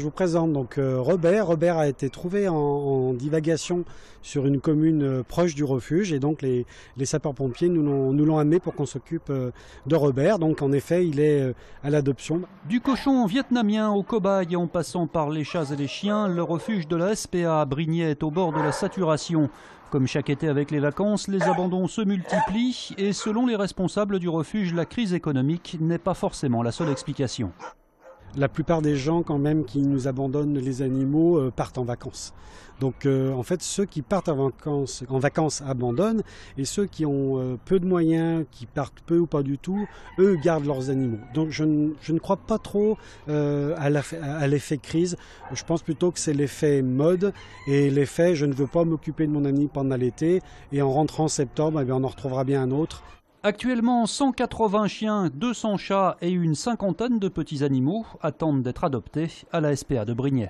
Je vous présente donc euh, Robert. Robert a été trouvé en, divagation sur une commune euh, proche du refuge et donc les, sapeurs-pompiers nous l'ont amené pour qu'on s'occupe euh, de Robert. Donc en effet, il est à l'adoption. Du cochon vietnamien au cobaye en passant par les chats et les chiens, le refuge de la SPA à est au bord de la saturation. Comme chaque été avec les vacances, les abandons se multiplient et selon les responsables du refuge, la crise économique n'est pas forcément la seule explication la plupart des gens quand même qui nous abandonnent les animaux euh, partent en vacances. Donc euh, en fait ceux qui partent en vacances, abandonnent et ceux qui ont euh, peu de moyens, qui partent peu ou pas du tout, eux gardent leurs animaux. Donc je, ne, crois pas trop à l'effet crise. Je pense plutôt que c'est l'effet mode et l'effet je ne veux pas m'occuper de mon ami pendant l'été et en rentrant en septembre eh on en retrouvera bien un autre. Actuellement, 180 chiens, 200 chats et une cinquantaine de petits animaux attendent d'être adoptés à la SPA de Brignais.